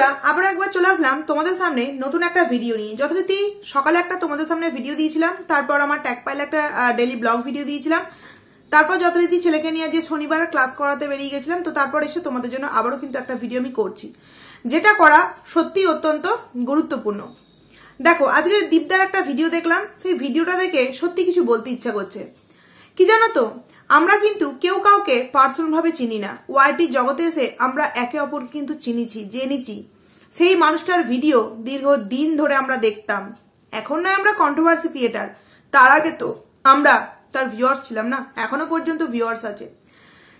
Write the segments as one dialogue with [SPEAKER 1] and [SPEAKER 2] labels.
[SPEAKER 1] বন্ধুরা আবার একবার চলে আসলাম তোমাদের সামনে নতুন একটা ভিডিও নিয়ে যথারীতি সকালে একটা তোমাদের সামনে ভিডিও দিয়েছিলাম তারপর আমার ট্যাগ পাইলে একটা ডেলি ব্লগ ভিডিও দিয়েছিলাম তারপর যথারীতি ছেলেকে নিয়ে যে শনিবার ক্লাস করাতে বেরিয়ে গেছিলাম তো তারপর এসে তোমাদের জন্য আবারও কিন্তু একটা ভিডিও আমি করছি যেটা করা সত্যি অত্যন্ত গুরুত্বপূর্ণ দেখো আজকে দীপদার একটা ভিডিও দেখলাম সেই ভিডিওটা দেখে সত্যি কিছু বলতে ইচ্ছা করছে কি জানো তো আমরা কিন্তু কেউ কাউকে পার্সোনালভাবে চিনি না ওয়াইটি জগতে এসে আমরা একে অপরকে কিন্তু চিনিছি জেনেছি সেই মানুষটার ভিডিও দীর্ঘ দিন ধরে আমরা দেখতাম এখন নয় আমরা কন্ট্রোভার্সি ক্রিয়েটার তার আগে তো আমরা তার ভিউয়ার্স ছিলাম না এখনো পর্যন্ত ভিউয়ার্স আছে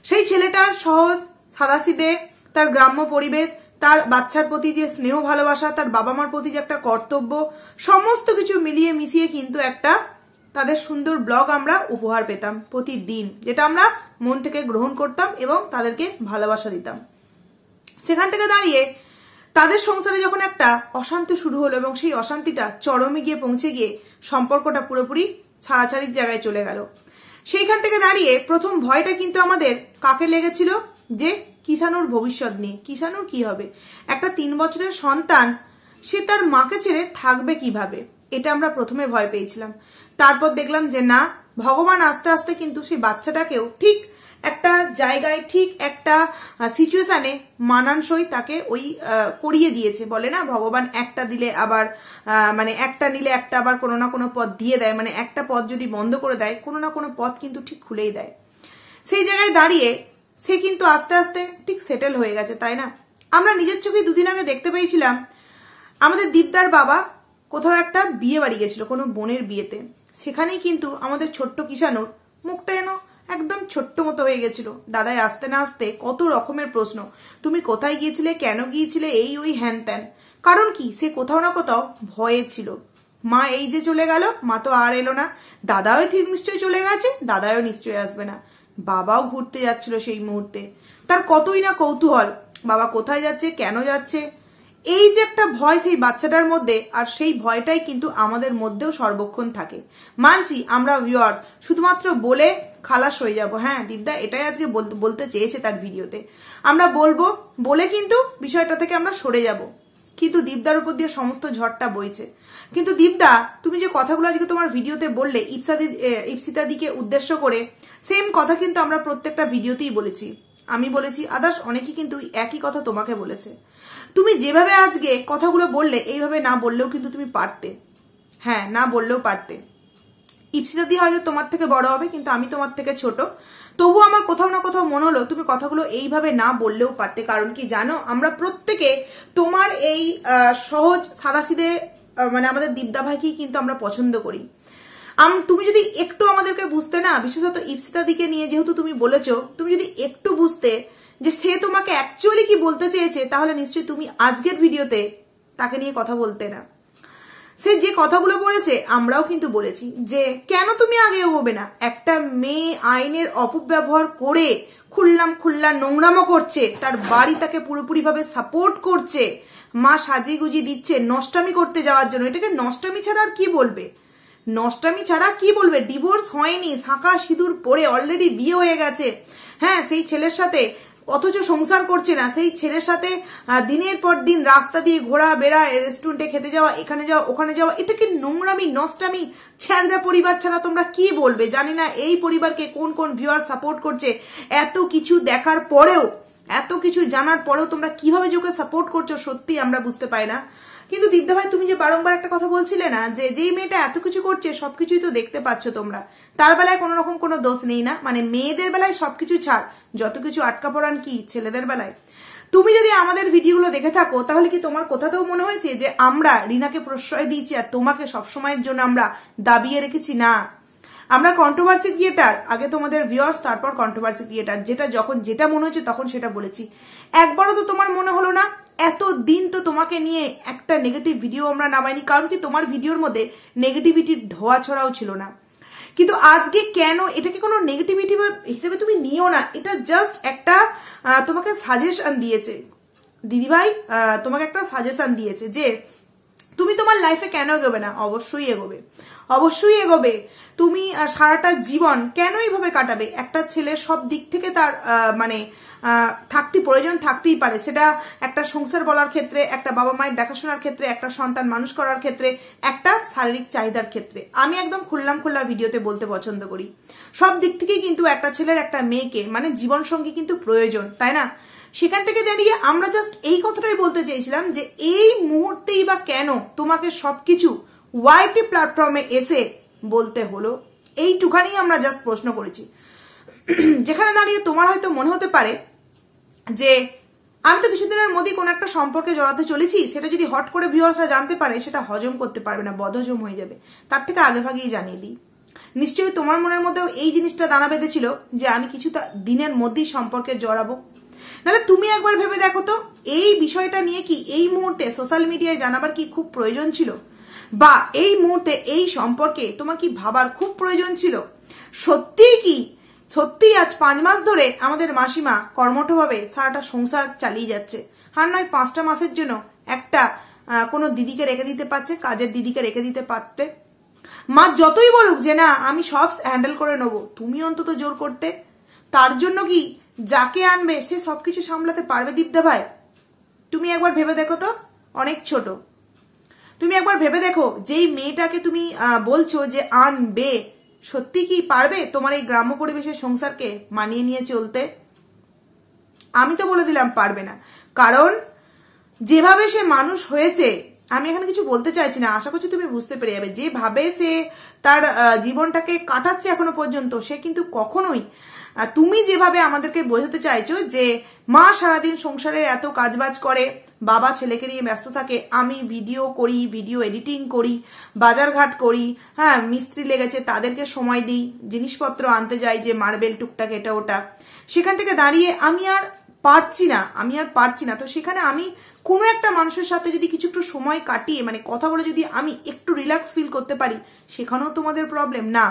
[SPEAKER 1] সেই ছেলেটার সহজ সাদাসিদে তার গ্রাম্য পরিবেশ তার বাচ্চার প্রতি যে স্নেহ ভালোবাসা তার বাবা মার প্রতি যে একটা কর্তব্য সমস্ত কিছু মিলিয়ে মিশিয়ে কিন্তু একটা তাদের সুন্দর ব্লগ আমরা উপহার পেতাম প্রতিদিন যেটা আমরা মন থেকে গ্রহণ করতাম এবং তাদেরকে ভালোবাসা দিতাম সেখান থেকে দাঁড়িয়ে তাদের সংসারে যখন একটা অশান্তি শুরু হলো এবং সেই অশান্তিটা চরমে গিয়ে পৌঁছে গিয়ে সম্পর্কটা পুরোপুরি ছাড়াছাড়ির জায়গায় চলে গেল সেইখান থেকে দাঁড়িয়ে প্রথম ভয়টা কিন্তু আমাদের কাকে লেগেছিল যে কিষানুর ভবিষ্যৎ নিয়ে কিষানুর কি হবে একটা তিন বছরের সন্তান সে তার মাকে ছেড়ে থাকবে কিভাবে এটা আমরা প্রথমে ভয় পেয়েছিলাম তারপর দেখলাম যে না ভগবান আস্তে আস্তে কিন্তু সেই বাচ্চাটাকেও ঠিক একটা জায়গায় ঠিক একটা সিচুয়েশানে মানানসই তাকে ওই করিয়ে দিয়েছে বলে না ভগবান একটা দিলে আবার মানে একটা নিলে একটা আবার কোনো না কোনো পথ দিয়ে দেয় মানে একটা পথ যদি বন্ধ করে দেয় কোনো না কোনো পথ কিন্তু ঠিক খুলেই দেয় সেই জায়গায় দাঁড়িয়ে সে কিন্তু আস্তে আস্তে ঠিক সেটেল হয়ে গেছে তাই না আমরা নিজের চোখে দুদিন আগে দেখতে পেয়েছিলাম আমাদের দীপদার বাবা কোথাও একটা বিয়ে বাড়ি গেছিল কোনো বোনের বিয়েতে সেখানেই কিন্তু আমাদের ছোট্ট কিষানোর মুখটা যেন একদম ছোট্ট মতো হয়ে গেছিল দাদাই আসতে না আসতে কত রকমের প্রশ্ন তুমি কোথায় গিয়েছিলে কেন গিয়েছিলে এই ওই হ্যান ত্যান কারণ কি সে কোথাও না কোথাও ভয়ে ছিল মা এই যে চলে গেল মা তো আর এলো না দাদাও নিশ্চয়ই চলে গেছে দাদাও নিশ্চয়ই আসবে না বাবাও ঘুরতে যাচ্ছিল সেই মুহূর্তে তার কতই না কৌতূহল বাবা কোথায় যাচ্ছে কেন যাচ্ছে এই যে একটা ভয় সেই বাচ্চাটার মধ্যে আর সেই ভয়টাই কিন্তু আমাদের মধ্যেও সর্বক্ষণ থাকে মানছি আমরা ভিউয়ার্স শুধুমাত্র বলে খালাস হয়ে যাবো হ্যাঁ দীপদা এটাই আজকে বলতে চেয়েছে তার ভিডিওতে আমরা বলবো বলে কিন্তু বিষয়টা থেকে আমরা সরে যাব কিন্তু দীপদার উপর দিয়ে সমস্ত ঝড়টা বইছে কিন্তু দীপদা তুমি যে কথাগুলো আজকে তোমার ভিডিওতে বললে ইপসাদি ইপসিতাদিকে উদ্দেশ্য করে সেম কথা কিন্তু আমরা প্রত্যেকটা ভিডিওতেই বলেছি আমি বলেছি আদার্স অনেকে কিন্তু একই কথা তোমাকে বলেছে তুমি যেভাবে আজকে কথাগুলো বললে এইভাবে না বললেও কিন্তু তুমি পারতে হ্যাঁ না বললেও পারতে ইপসিদাদি হয়তো তোমার থেকে বড় হবে কিন্তু আমি তোমার থেকে ছোট তবু আমার কোথাও না কোথাও মনে হলো তুমি কথাগুলো এইভাবে না বললেও পারতে কারণ কি জানো আমরা প্রত্যেকে তোমার এই সহজ সাদাসিদে মানে আমাদের দীপদা ভাইকেই কিন্তু আমরা পছন্দ করি আম তুমি যদি একটু আমাদেরকে বুঝতে না বিশেষত ইপসিতাদিকে নিয়ে যেহেতু তুমি বলেছো তুমি যদি একটু বুঝতে যে সে তোমাকে অ্যাকচুয়ালি কি বলতে চেয়েছে তাহলে নিশ্চয়ই তুমি আজকের ভিডিওতে তাকে নিয়ে কথা বলতে না সে যে কথাগুলো বলেছে আমরাও কিন্তু বলেছি যে কেন তুমি আগে হবে না একটা মেয়ে আইনের অপব্যবহার করে খুললাম খুললাম নোংরামো করছে তার বাড়ি তাকে পুরোপুরিভাবে সাপোর্ট করছে মা সাজিগুজি দিচ্ছে নষ্টামি করতে যাওয়ার জন্য এটাকে নষ্টামি ছাড়া আর কি বলবে নষ্টামি ছাড়া কি বলবে ডিভোর্স হয়নি ফাঁকা সিঁদুর পরে অলরেডি বিয়ে হয়ে গেছে হ্যাঁ সেই ছেলের সাথে অথচ সংসার করছে না সেই ছেলের সাথে দিনের পর দিন রাস্তা দিয়ে ঘোরা বেড়া রেস্টুরেন্টে খেতে যাওয়া এখানে যাওয়া ওখানে যাওয়া এটা কি নোংরামি নষ্টামি ছ্যাঁদরা পরিবার ছাড়া তোমরা কি বলবে জানি না এই পরিবারকে কোন কোন ভিউয়ার সাপোর্ট করছে এত কিছু দেখার পরেও এত কিছু জানার পরেও তোমরা কিভাবে যোগে সাপোর্ট করছো সত্যি আমরা বুঝতে পাই না কিন্তু দীপদা ভাই তুমি যে বারংবার একটা কথা বলছিলে না যে যেই মেয়েটা এত কিছু করছে সবকিছুই তো দেখতে পাচ্ছ তোমরা তার বেলায় কোনো রকম কোনো দোষ নেই না মানে মেয়েদের বেলায় সবকিছু ছাড় যত কিছু আটকা পড়ান কি ছেলেদের বেলায় তুমি যদি আমাদের ভিডিওগুলো দেখে থাকো তাহলে কি তোমার কোথাতেও মনে হয়েছে যে আমরা রিনাকে প্রশ্রয় দিয়েছি আর তোমাকে সবসময়ের জন্য আমরা দাবিয়ে রেখেছি না আমরা কন্ট্রোভার্সি ক্রিয়েটার আগে তোমাদের ভিউয়ার্স তারপর কন্ট্রোভার্সি ক্রিয়েটার যেটা যখন যেটা মনে হচ্ছে তখন সেটা বলেছি একবারও তো তোমার মনে হলো না এত দিন তো তোমাকে নিয়ে একটা নেগেটিভ ভিডিও আমরা নামাইনি কারণ কি তোমার ভিডিওর মধ্যে নেগেটিভিটির ধোয়া ছড়াও ছিল না কিন্তু আজকে কেন এটাকে কোনো নেগেটিভিটি হিসেবে তুমি নিও না এটা জাস্ট একটা তোমাকে সাজেশন দিয়েছে দিদিভাই তোমাকে একটা সাজেশন দিয়েছে যে তুমি তোমার লাইফে কেন এগোবে না অবশ্যই এগোবে অবশ্যই এগোবে তুমি সারাটা জীবন কেন এইভাবে কাটাবে একটা ছেলে সব দিক থেকে তার মানে থাকতে প্রয়োজন থাকতেই পারে সেটা একটা সংসার বলার ক্ষেত্রে একটা বাবা মায়ের দেখাশোনার ক্ষেত্রে একটা সন্তান মানুষ করার ক্ষেত্রে একটা শারীরিক চাহিদার ক্ষেত্রে আমি একদম খুললাম খুললা ভিডিওতে বলতে পছন্দ করি সব দিক থেকেই কিন্তু একটা ছেলের একটা মেয়েকে মানে জীবনসঙ্গী কিন্তু প্রয়োজন তাই না সেখান থেকে দাঁড়িয়ে আমরা জাস্ট এই কথাটাই বলতে চেয়েছিলাম যে এই মুহূর্তেই বা কেন তোমাকে সব কিছু ওয়াইটি প্ল্যাটফর্মে এসে বলতে হলো এইটুখানি আমরা জাস্ট প্রশ্ন করেছি যেখানে দাঁড়িয়ে তোমার হয়তো মনে হতে পারে যে আমি তো আর মধ্যেই কোনো একটা সম্পর্কে জড়াতে চলেছি সেটা যদি হট করে ভিউয়ার্সরা জানতে পারে সেটা হজম করতে পারবে না বদহজম হয়ে যাবে তার থেকে আগেভাগেই জানিয়ে দিই নিশ্চয়ই তোমার মনের মধ্যেও এই জিনিসটা দানা বেঁধেছিল যে আমি কিছু দিনের মধ্যেই সম্পর্কে জড়াবো নাহলে তুমি একবার ভেবে দেখো তো এই বিষয়টা নিয়ে কি এই মুহূর্তে সোশ্যাল মিডিয়ায় জানাবার কি খুব প্রয়োজন ছিল বা এই মুহূর্তে এই সম্পর্কে তোমার কি ভাবার খুব প্রয়োজন ছিল সত্যিই কি সত্যিই আজ পাঁচ মাস ধরে আমাদের মাসিমা কর্মঠভাবে সারাটা সংসার চালিয়ে যাচ্ছে আর নয় পাঁচটা মাসের জন্য একটা কোনো দিদিকে রেখে দিতে পারছে কাজের দিদিকে রেখে দিতে পারতে মা যতই বলুক যে না আমি সব হ্যান্ডেল করে নেবো তুমি অন্তত জোর করতে তার জন্য কি যাকে আনবে সে সব কিছু সামলাতে পারবে দীপদা ভাই তুমি একবার ভেবে দেখো তো অনেক ছোট তুমি একবার ভেবে দেখো যেই মেয়েটাকে তুমি বলছো যে আনবে সত্যি কি পারবে তোমার এই গ্রাম্য পরিবেশের সংসারকে মানিয়ে নিয়ে চলতে আমি তো বলে দিলাম পারবে না কারণ যেভাবে সে মানুষ হয়েছে আমি এখানে কিছু বলতে চাইছি না আশা করছি তুমি বুঝতে পেরে যাবে যেভাবে সে তার জীবনটাকে কাটাচ্ছে এখনো পর্যন্ত সে কিন্তু কখনোই তুমি যেভাবে আমাদেরকে বোঝাতে চাইছো যে মা সারাদিন সংসারের এত কাজবাজ করে বাবা ছেলেকে নিয়ে ব্যস্ত থাকে আমি ভিডিও করি ভিডিও এডিটিং করি বাজারঘাট করি হ্যাঁ মিস্ত্রি লেগেছে তাদেরকে সময় দিই জিনিসপত্র আনতে যাই যে মার্বেল টুকটাক এটা ওটা সেখান থেকে দাঁড়িয়ে আমি আর পারছি না আমি আর পারছি না তো সেখানে আমি কোনো একটা মানুষের সাথে যদি কিছু একটু সময় কাটিয়ে মানে কথা বলে যদি আমি একটু রিল্যাক্স ফিল করতে পারি সেখানেও তোমাদের প্রবলেম না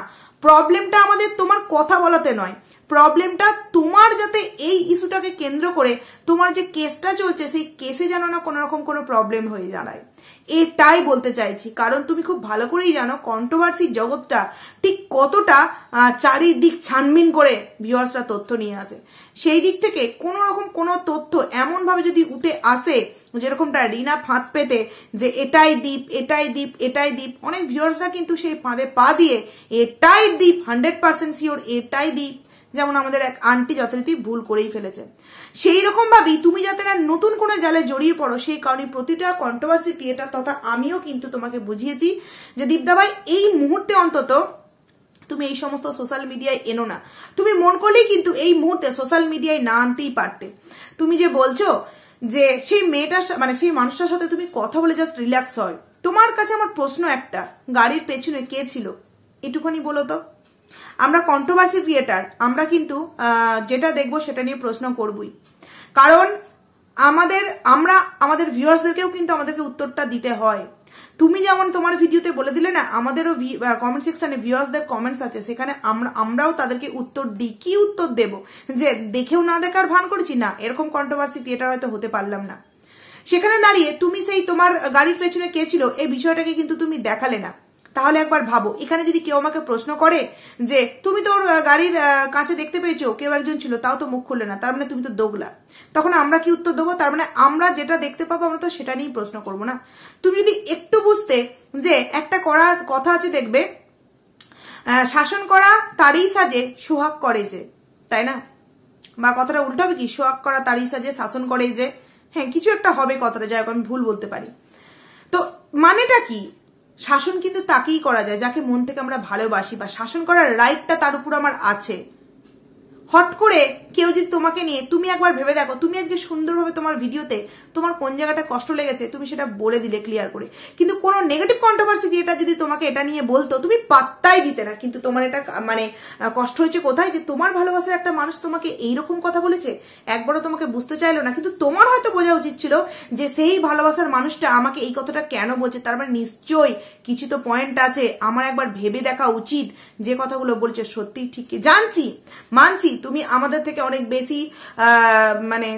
[SPEAKER 1] প্রবলেমটা আমাদের তোমার কথা বলাতে নয় প্রবলেমটা তোমার যাতে এই ইস্যুটাকে কেন্দ্র করে তোমার যে কেসটা চলছে সেই কেসে যেন না কোনো রকম কোনো প্রবলেম হয়ে দাঁড়ায় এটাই বলতে চাইছি কারণ তুমি খুব ভালো করেই জানো কন্ট্রোভার্সি জগৎটা ঠিক কতটা চারিদিক ছানবিন করে ভিওয়ার্সরা তথ্য নিয়ে আসে সেই দিক থেকে কোনো রকম কোনো তথ্য এমনভাবে যদি উঠে আসে যেরকমটা রিনা ফাঁদ পেতে যে এটাই দ্বীপ এটাই দ্বীপ এটাই দ্বীপ অনেক ভিওয়ার্সরা কিন্তু সেই ফাঁদে পা দিয়ে এটাই দ্বীপ হান্ড্রেড পার্সেন্ট শিওর এটাই দ্বীপ যেমন আমাদের এক আন্টি যথারীতি ভুল করেই ফেলেছে সেই রকমভাবেই তুমি যাতে না নতুন কোনো জালে জড়িয়ে পড়ো সেই কারণে প্রতিটা কন্ট্রোভার্সি ক্রিয়েটার তথা আমিও কিন্তু তোমাকে বুঝিয়েছি যে দীপদা ভাই এই মুহূর্তে অন্তত তুমি এই সমস্ত সোশ্যাল মিডিয়ায় এনো না তুমি মন করলেই কিন্তু এই মুহূর্তে সোশ্যাল মিডিয়ায় না আনতেই পারতে তুমি যে বলছো যে সেই মেয়েটার মানে সেই মানুষটার সাথে তুমি কথা বলে জাস্ট রিল্যাক্স হয় তোমার কাছে আমার প্রশ্ন একটা গাড়ির পেছনে কে ছিল এটুখানি বলো তো আমরা কন্ট্রোভার্সি ক্রিয়েটার আমরা কিন্তু যেটা দেখব সেটা নিয়ে প্রশ্ন করবই কারণ আমাদের আমরা আমাদের ভিউয়ার্সদেরকেও কিন্তু আমাদেরকে উত্তরটা দিতে হয় তুমি যেমন তোমার ভিডিওতে বলে দিলে না আমাদেরও কমেন্ট সেকশানে ভিউয়ার্সদের কমেন্টস আছে সেখানে আমরা আমরাও তাদেরকে উত্তর দিই কি উত্তর দেব যে দেখেও না দেখার ভান করছি না এরকম কন্ট্রোভার্সি ক্রিয়েটার হয়তো হতে পারলাম না সেখানে দাঁড়িয়ে তুমি সেই তোমার গাড়ির পেছনে কে ছিল এই বিষয়টাকে কিন্তু তুমি দেখালে না তাহলে একবার ভাবো এখানে যদি কেউ আমাকে প্রশ্ন করে যে তুমি তো গাড়ির কাছে দেখতে পেয়েছো কেউ একজন ছিল তাও তো মুখ খুললে না তার মানে তুমি তো দোগলা তখন আমরা কি উত্তর দেবো তার মানে আমরা যেটা দেখতে পাবো আমরা তো সেটা নিয়েই প্রশ্ন করবো না তুমি যদি একটু বুঝতে যে একটা করা কথা আছে দেখবে শাসন করা তারই সাজে সোহাগ করে যে তাই না বা কথাটা উল্টো হবে কি সোহাগ করা তারই সাজে শাসন করে যে হ্যাঁ কিছু একটা হবে কথাটা যাই আমি ভুল বলতে পারি তো মানেটা কি শাসন কিন্তু তাকেই করা যায় যাকে মন থেকে আমরা ভালোবাসি বা শাসন করার রাইটটা তার উপর আমার আছে হট করে কেউ যদি তোমাকে নিয়ে তুমি একবার ভেবে দেখো তুমি আজকে সুন্দরভাবে তোমার ভিডিওতে তোমার কোন জায়গাটা কষ্ট লেগেছে তুমি সেটা বলে দিলে ক্লিয়ার করে কিন্তু কোনো নেগেটিভ কন্ট্রোভার্সি এটা যদি তোমাকে এটা নিয়ে বলতো তুমি পাত্তাই দিতে না কিন্তু তোমার এটা মানে কষ্ট হয়েছে কোথায় যে তোমার ভালোবাসার একটা মানুষ তোমাকে এইরকম কথা বলেছে একবারও তোমাকে বুঝতে চাইলো না কিন্তু তোমার হয়তো বোঝা উচিত ছিল যে সেই ভালোবাসার মানুষটা আমাকে এই কথাটা কেন বলছে তার মানে নিশ্চয়ই কিছু তো পয়েন্ট আছে আমার একবার ভেবে দেখা উচিত যে কথাগুলো বলছে সত্যি ঠিক জানছি মানছি তুমি আমাদের থেকে অনেক বেশি মানে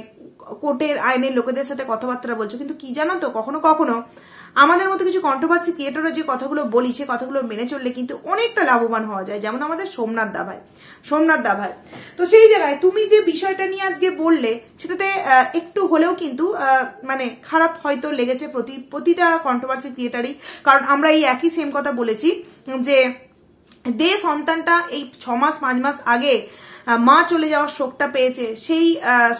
[SPEAKER 1] কোর্টের আইনের লোকেদের সাথে কথাবার্তা বলছো কিন্তু কি জানো তো কখনো কখনো আমাদের মতো কিছু কন্ট্রোভার্সি ক্রিয়েটররা যে কথাগুলো বলি সে কথাগুলো মেনে চললে কিন্তু অনেকটা লাভবান হওয়া যায় যেমন আমাদের সোমনাথ দা ভাই সোমনাথ দা ভাই তো সেই জায়গায় তুমি যে বিষয়টা নিয়ে আজকে বললে সেটাতে একটু হলেও কিন্তু মানে খারাপ হয়তো লেগেছে প্রতি প্রতিটা কন্ট্রোভার্সি ক্রিয়েটারই কারণ আমরা এই একই সেম কথা বলেছি যে দে সন্তানটা এই ছ মাস পাঁচ মাস আগে মা চলে যাওয়ার শোকটা পেয়েছে সেই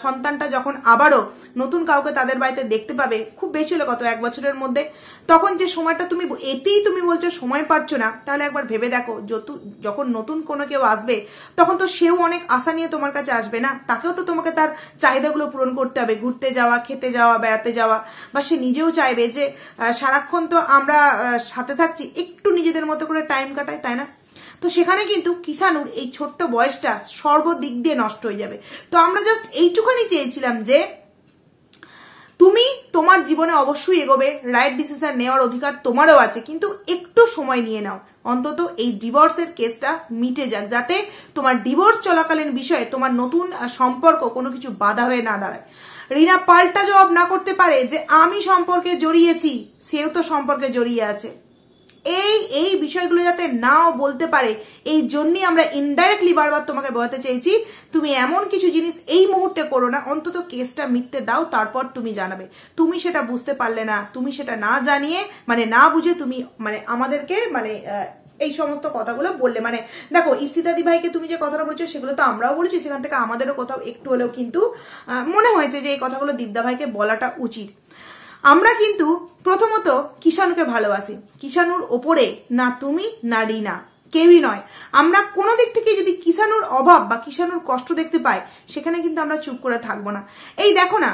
[SPEAKER 1] সন্তানটা যখন আবারও নতুন কাউকে তাদের বাড়িতে দেখতে পাবে খুব বেশি হলে গত এক বছরের মধ্যে তখন যে সময়টা তুমি এতেই তুমি বলছো সময় পাচ্ছ না তাহলে একবার ভেবে দেখো যত যখন নতুন কোনো কেউ আসবে তখন তো সেও অনেক আশা নিয়ে তোমার কাছে আসবে না তাকেও তো তোমাকে তার চাহিদাগুলো পূরণ করতে হবে ঘুরতে যাওয়া খেতে যাওয়া বেড়াতে যাওয়া বা সে নিজেও চাইবে যে সারাক্ষণ তো আমরা সাথে থাকছি একটু নিজেদের মতো করে টাইম কাটাই তাই না তো সেখানে কিন্তু কিষানুর এই ছোট্ট বয়সটা সর্বদিক দিয়ে নষ্ট হয়ে যাবে তো আমরা জাস্ট এইটুখানি চেয়েছিলাম যে তুমি তোমার জীবনে অবশ্যই এগোবে রাইট ডিসিশন নেওয়ার অধিকার তোমারও আছে কিন্তু একটু সময় নিয়ে নাও অন্তত এই ডিভোর্সের কেসটা মিটে যাক যাতে তোমার ডিভোর্স চলাকালীন বিষয়ে তোমার নতুন সম্পর্ক কোনো কিছু বাধা হয়ে না দাঁড়ায় রিনা পাল্টা জবাব না করতে পারে যে আমি সম্পর্কে জড়িয়েছি সেও তো সম্পর্কে জড়িয়ে আছে এই এই বিষয়গুলো যাতে নাও বলতে পারে এই জন্যই আমরা ইনডাইরেক্টলি বারবার তোমাকে বলতে চেয়েছি তুমি এমন কিছু জিনিস এই মুহূর্তে করো না অন্তত কেসটা মিথ্যে দাও তারপর তুমি জানাবে তুমি সেটা বুঝতে পারলে না তুমি সেটা না জানিয়ে মানে না বুঝে তুমি মানে আমাদেরকে মানে এই সমস্ত কথাগুলো বললে মানে দেখো ইপসিতাদি ভাইকে তুমি যে কথাটা বলছো সেগুলো তো আমরাও বলেছি সেখান থেকে আমাদেরও কোথাও একটু হলেও কিন্তু মনে হয়েছে যে এই কথাগুলো দীপদা ভাইকে বলাটা উচিত আমরা কিন্তু প্রথমত কিষাণুকে ভালোবাসি কিষাণুর ওপরে না তুমি না রিনা কেউই নয় আমরা কোনো দিক থেকে যদি কিষাণুর অভাব বা কিষাণুর কষ্ট দেখতে পাই সেখানে কিন্তু আমরা চুপ করে থাকবো না এই দেখো না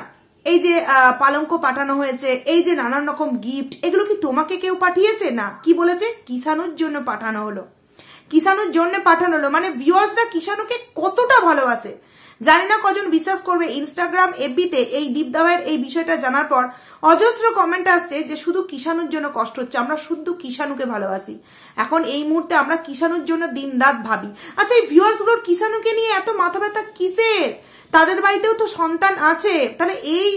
[SPEAKER 1] এই যে পালঙ্ক পাঠানো হয়েছে এই যে নানান রকম গিফট এগুলো কি তোমাকে কেউ পাঠিয়েছে না কি বলেছে কিষাণুর জন্য পাঠানো হলো কিষাণুর জন্য পাঠানো হলো মানে ভিউয়ার্সরা কিষাণুকে কতটা ভালোবাসে জানি না কজন বিশ্বাস করবে ইনস্টাগ্রাম এফবিতে এই দীপদাবাইয়ের এই বিষয়টা জানার পর অজস্র কমেন্ট আসছে যে শুধু কিষানুর জন্য কষ্ট হচ্ছে আমরা শুধু কিষাণুকে ভালোবাসি এখন এই মুহূর্তে আমরা কিষানুর জন্য দিন রাত ভাবি আচ্ছা এই ভিউয়ার্সগুলোর কিষাণুকে নিয়ে এত মাথা ব্যথা কিসের তাদের বাড়িতেও তো সন্তান আছে তাহলে এই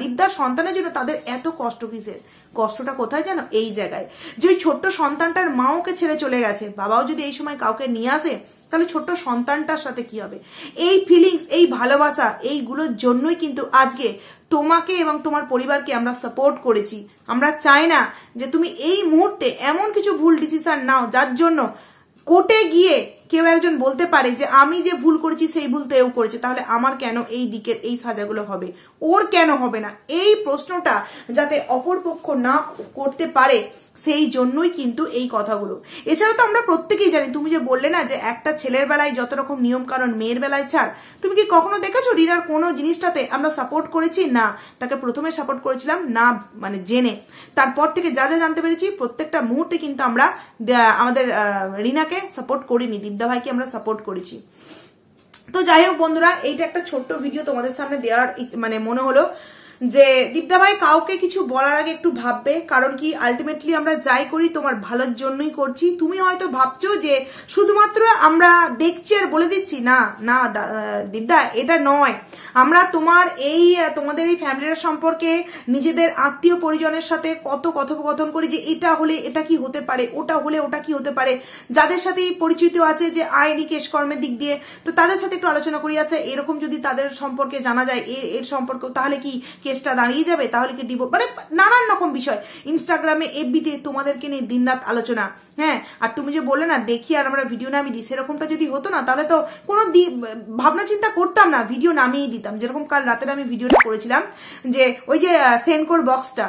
[SPEAKER 1] দীপদার সন্তানের জন্য তাদের এত কষ্ট কিসের কষ্টটা কোথায় জানো এই জায়গায় যে ওই ছোট্ট সন্তানটার মা ওকে ছেড়ে চলে গেছে বাবাও যদি এই সময় কাউকে নিয়ে আসে তাহলে ছোট্ট সন্তানটার সাথে কি হবে এই ফিলিংস এই ভালোবাসা এইগুলোর জন্যই কিন্তু আজকে তোমাকে এবং তোমার পরিবারকে আমরা সাপোর্ট করেছি আমরা চাই না যে তুমি এই মুহূর্তে এমন কিছু ভুল ডিসিশন নাও যার জন্য কোর্টে গিয়ে কেউ একজন বলতে পারে যে আমি যে ভুল করেছি সেই ভুল তো এও করেছে তাহলে আমার কেন এই দিকের এই সাজাগুলো হবে ওর কেন হবে না এই প্রশ্নটা যাতে অপরপক্ষ না করতে পারে সেই জন্যই কিন্তু এই কথাগুলো এছাড়া তো আমরা প্রত্যেকেই জানি তুমি যে বললে না যে একটা ছেলের বেলায় যত রকম নিয়ম কারণ মেয়ের বেলায় ছাড় তুমি কি কখনো দেখেছো রিনার কোনো জিনিসটাতে আমরা সাপোর্ট করেছি না তাকে প্রথমে সাপোর্ট করেছিলাম না মানে জেনে তারপর থেকে যা যা জানতে পেরেছি প্রত্যেকটা মুহূর্তে কিন্তু আমরা আমাদের রিনাকে সাপোর্ট করিনি ভাইকে আমরা সাপোর্ট করেছি তো যাই হোক বন্ধুরা এইটা একটা ছোট্ট ভিডিও তোমাদের সামনে দেওয়ার মানে মনে হলো যে ভাই কাউকে কিছু বলার আগে একটু ভাববে কারণ কি আলটিমেটলি আমরা যাই করি তোমার ভালোর জন্যই করছি তুমি হয়তো ভাবছো যে শুধুমাত্র আমরা দেখছি আর বলে দিচ্ছি না না দীপদা এটা নয় আমরা তোমার এই তোমাদের এই ফ্যামিলিটার সম্পর্কে নিজেদের আত্মীয় পরিজনের সাথে কত কথোপকথন করি যে এটা হলে এটা কি হতে পারে ওটা হলে ওটা কি হতে পারে যাদের সাথে পরিচিত আছে যে আইনি কেশকর্মের দিক দিয়ে তো তাদের সাথে একটু আলোচনা করি আছে আচ্ছা, এরকম যদি তাদের সম্পর্কে জানা যায় এর সম্পর্কে তাহলে কি কেসটা দাঁড়িয়ে যাবে তাহলে কি ডিভোর্স মানে নানান রকম বিষয় ইনস্টাগ্রামে এফবিতে তোমাদেরকে নিয়ে দিনরাত আলোচনা হ্যাঁ আর তুমি যে বললে না দেখি আর আমরা ভিডিও নামিয়ে দিই সেরকমটা যদি হতো না তাহলে তো কোনো ভাবনা চিন্তা করতাম না ভিডিও নামিয়েই দিতাম যেরকম কাল রাতের আমি ভিডিওটা করেছিলাম যে ওই যে কোর বক্সটা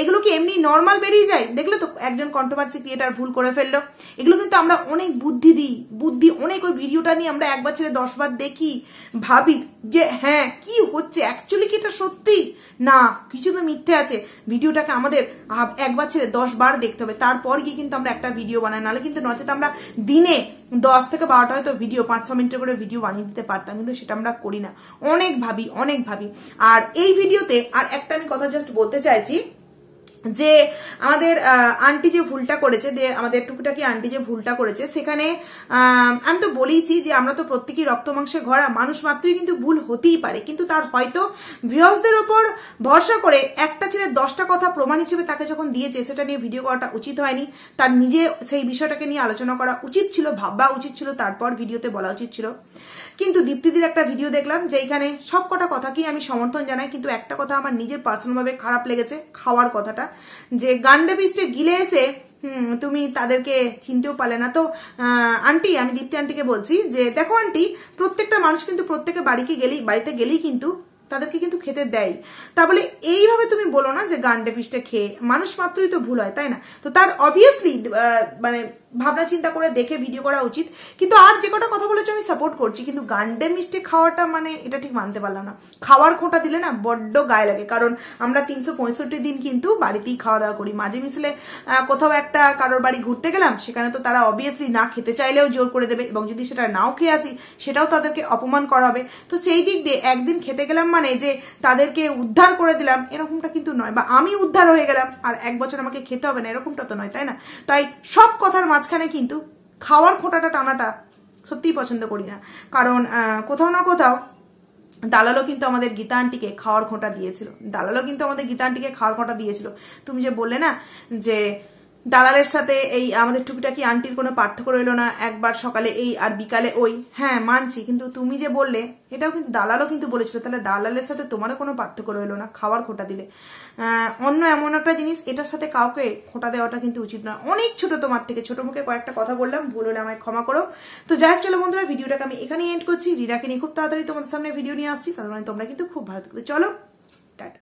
[SPEAKER 1] এগুলো কি এমনি নর্মাল বেরিয়ে যায় দেখলে তো একজন কন্ট্রোভার্সি ক্রিয়েটার ভুল করে ফেললো এগুলো কিন্তু আমরা অনেক বুদ্ধি দিই বুদ্ধি অনেক ওই ভিডিওটা নিয়ে আমরা একবার ছেড়ে দশবার দেখি ভাবি যে হ্যাঁ কি হচ্ছে অ্যাকচুয়ালি কি এটা সত্যি না কিছু তো মিথ্যে আছে ভিডিওটাকে আমাদের একবার ছেড়ে দশ বার দেখতে হবে তারপর গিয়ে কিন্তু আমরা একটা ভিডিও বানাই নাহলে কিন্তু নচেত আমরা দিনে দশ থেকে বারোটা হয়তো ভিডিও পাঁচ ছ মিনিটের করে ভিডিও বানিয়ে দিতে পারতাম কিন্তু সেটা আমরা করি না অনেক ভাবি অনেক ভাবি আর এই ভিডিওতে আর একটা আমি কথা জাস্ট বলতে চাইছি যে আমাদের আন্টি যে ভুলটা করেছে যে আমাদের টুকিটাকি আন্টি যে ভুলটা করেছে সেখানে আমি তো বলেইছি যে আমরা তো প্রত্যেকেই রক্ত মাংসে ঘরা মানুষ মাত্রই কিন্তু ভুল হতেই পারে কিন্তু তার হয়তো গৃহস্থদের ওপর ভরসা করে একটা ছেলে দশটা কথা প্রমাণ হিসেবে তাকে যখন দিয়েছে সেটা নিয়ে ভিডিও করাটা উচিত হয়নি তার নিজে সেই বিষয়টাকে নিয়ে আলোচনা করা উচিত ছিল ভাববা উচিত ছিল তারপর ভিডিওতে বলা উচিত ছিল কিন্তু দীপ্তিদির একটা ভিডিও দেখলাম যেইখানে সব কটা কথাকেই আমি সমর্থন জানাই কিন্তু একটা কথা আমার নিজের পার্সোনালভাবে খারাপ লেগেছে খাওয়ার কথাটা যে গান্ডা বিষ্টে গিলে এসে তুমি তাদেরকে চিনতেও পারলে না তো আন্টি আমি দীপ্তি আন্টিকে বলছি যে দেখো আন্টি প্রত্যেকটা মানুষ কিন্তু প্রত্যেকে বাড়িকে গেলেই বাড়িতে গেলেই কিন্তু তাদেরকে কিন্তু খেতে দেয় তা বলে এইভাবে তুমি বলো না যে গান্ডে পিসটা খেয়ে মানুষ মাত্রই তো ভুল হয় তাই না তো তার অবভিয়াসলি মানে ভাবনা চিন্তা করে দেখে ভিডিও করা উচিত কিন্তু আর যে কটা কথা বলেছো আমি সাপোর্ট করছি কিন্তু গান্ডে মিষ্টি খাওয়াটা মানে এটা ঠিক মানতে পারলাম না খাওয়ার খোঁটা দিলে না বড্ড গায়ে লাগে কারণ আমরা তিনশো পঁয়ষট্টি দিন কিন্তু বাড়িতেই খাওয়া দাওয়া করি মাঝে মিশলে কোথাও একটা কারোর বাড়ি ঘুরতে গেলাম সেখানে তো তারা অবভিয়াসলি না খেতে চাইলেও জোর করে দেবে এবং যদি সেটা নাও খেয়ে আসি সেটাও তাদেরকে অপমান করা হবে তো সেই দিক দিয়ে একদিন খেতে গেলাম মানে যে তাদেরকে উদ্ধার করে দিলাম এরকমটা কিন্তু নয় বা আমি উদ্ধার হয়ে গেলাম আর এক বছর আমাকে খেতে হবে না এরকমটা তো নয় তাই না তাই সব কথার মাঝখানে কিন্তু খাওয়ার খোঁটাটা টানাটা সত্যিই পছন্দ করি না কারণ কোথাও না কোথাও দালালও কিন্তু আমাদের গীতা আন্টিকে খাওয়ার খোঁটা দিয়েছিল দালালও কিন্তু আমাদের গীতা আন্টিকে খাওয়ার খোঁটা দিয়েছিল তুমি যে বললে না যে দালালের সাথে এই আমাদের টুপিটাকি আন্টির কোনো পার্থক্য রইল না একবার সকালে এই আর বিকালে ওই হ্যাঁ মানছি কিন্তু তুমি যে বললে এটাও কিন্তু দালালও কিন্তু বলেছিল তাহলে দালালের সাথে তোমারও কোনো পার্থক্য রইল না খাওয়ার খোটা দিলে অন্য এমন একটা জিনিস এটার সাথে কাউকে খোটা দেওয়াটা কিন্তু উচিত না অনেক ছোট তোমার থেকে ছোট মুখে কয়েকটা কথা বললাম ভুল হলে আমায় ক্ষমা করো তো যাই হোক চলো বন্ধুরা ভিডিওটাকে আমি এখানেই এন্ড করছি রিনাকে নিয়ে খুব তাড়াতাড়ি তোমাদের সামনে ভিডিও নিয়ে আসছি তাদের মানে তোমরা কিন্তু খুব ভালো থাকতে চলো